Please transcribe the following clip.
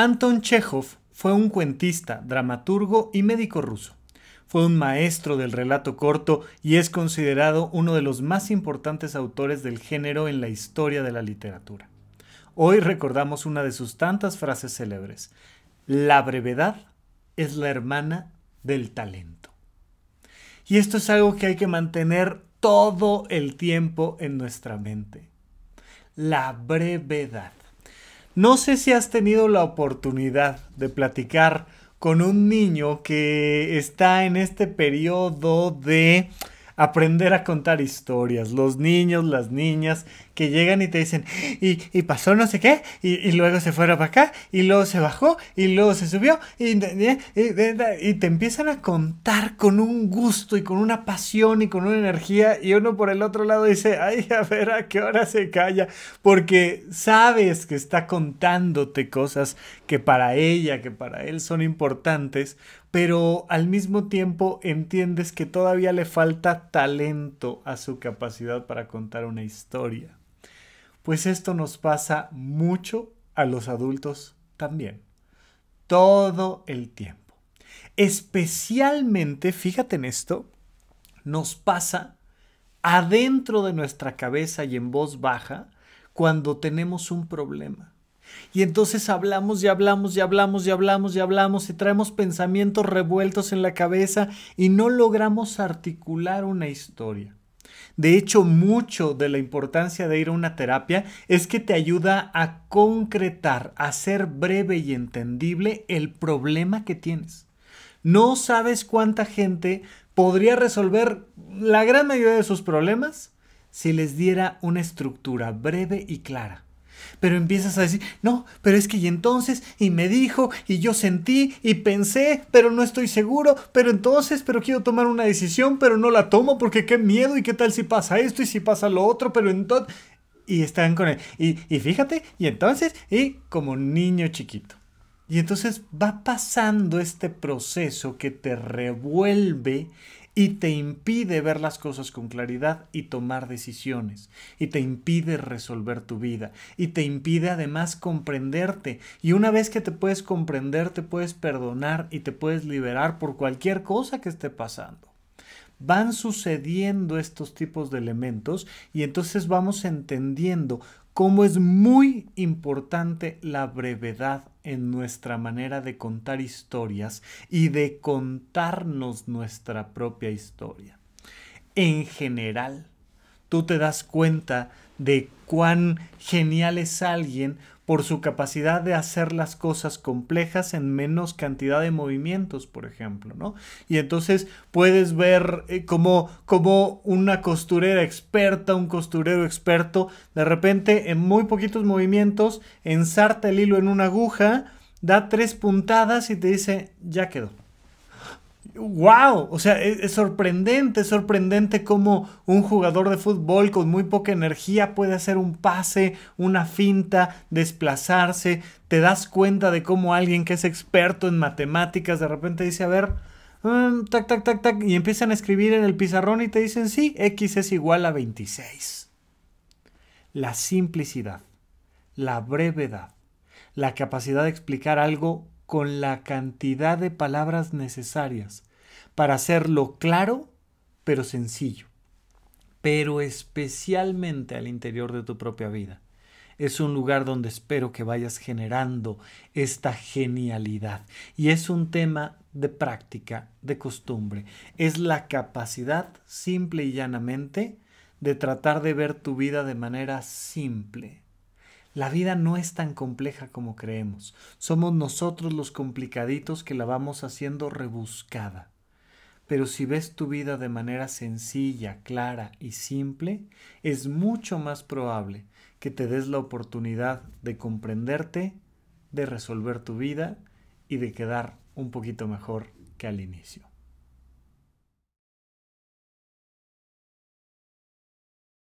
Anton Chekhov fue un cuentista, dramaturgo y médico ruso. Fue un maestro del relato corto y es considerado uno de los más importantes autores del género en la historia de la literatura. Hoy recordamos una de sus tantas frases célebres. La brevedad es la hermana del talento. Y esto es algo que hay que mantener todo el tiempo en nuestra mente. La brevedad. No sé si has tenido la oportunidad de platicar con un niño que está en este periodo de aprender a contar historias. Los niños, las niñas que llegan y te dicen, y, pasó no sé qué, y, luego se fueron para acá, y luego se bajó, y luego se subió, y, y, te empiezan a contar con un gusto y con una pasión y con una energía, y uno por el otro lado dice, ay, a ver a qué hora se calla, porque sabes que está contándote cosas que para ella, que para él son importantes, pero al mismo tiempo entiendes que todavía le falta talento a su capacidad para contar una historia. Pues esto nos pasa mucho a los adultos también. Todo el tiempo. Especialmente, fíjate en esto, nos pasa adentro de nuestra cabeza y en voz baja cuando tenemos un problema. Y entonces hablamos y hablamos y hablamos y hablamos y hablamos y traemos pensamientos revueltos en la cabeza y no logramos articular una historia. De hecho, mucho de la importancia de ir a una terapia es que te ayuda a concretar, a ser breve y entendible el problema que tienes. No sabes cuánta gente podría resolver la gran mayoría de sus problemas si les diera una estructura breve y clara. Pero empiezas a decir, no, pero es que y entonces, y me dijo, y yo sentí, y pensé, pero no estoy seguro, pero entonces, pero quiero tomar una decisión, pero no la tomo porque qué miedo, y qué tal si pasa esto, y si pasa lo otro, pero entonces... Y están con él, y, fíjate, y entonces, y como niño chiquito. Y entonces va pasando este proceso que te revuelve y te impide ver las cosas con claridad y tomar decisiones, y te impide resolver tu vida, y te impide además comprenderte. Y una vez que te puedes comprender, te puedes perdonar y te puedes liberar por cualquier cosa que esté pasando. Van sucediendo estos tipos de elementos y entonces vamos entendiendo cómo es muy importante la brevedad en nuestra manera de contar historias y de contarnos nuestra propia historia. En general, tú te das cuenta de cuán genial es alguien por su capacidad de hacer las cosas complejas en menos cantidad de movimientos, por ejemplo, ¿no? Y entonces puedes ver eh, cómo como una costurera experta, un costurero experto, de repente en muy poquitos movimientos ensarta el hilo en una aguja, da tres puntadas y te dice, ya quedó wow, o sea, e-, es, sorprendente, es sorprendente cómo un jugador de fútbol con muy poca energía puede hacer un pase, una finta, desplazarse, te das cuenta de cómo alguien que es experto en matemáticas de repente dice, a ver, mm, tac, tac, tac, tac, y empiezan a escribir en el pizarrón y te dicen, sí, X es igual a 26. La simplicidad, la brevedad, la capacidad de explicar algo con la cantidad de palabras necesarias para hacerlo claro pero sencillo, pero especialmente al interior de tu propia vida. Es un lugar donde espero que vayas generando esta genialidad. Y es un tema de práctica, de costumbre. Es la capacidad, simple y llanamente, de tratar de ver tu vida de manera simple. La vida no es tan compleja como creemos. Somos nosotros los complicaditos que la vamos haciendo rebuscada. Pero si ves tu vida de manera sencilla, clara y simple, es mucho más probable que te des la oportunidad de comprenderte, de resolver tu vida y de quedar un poquito mejor que al inicio.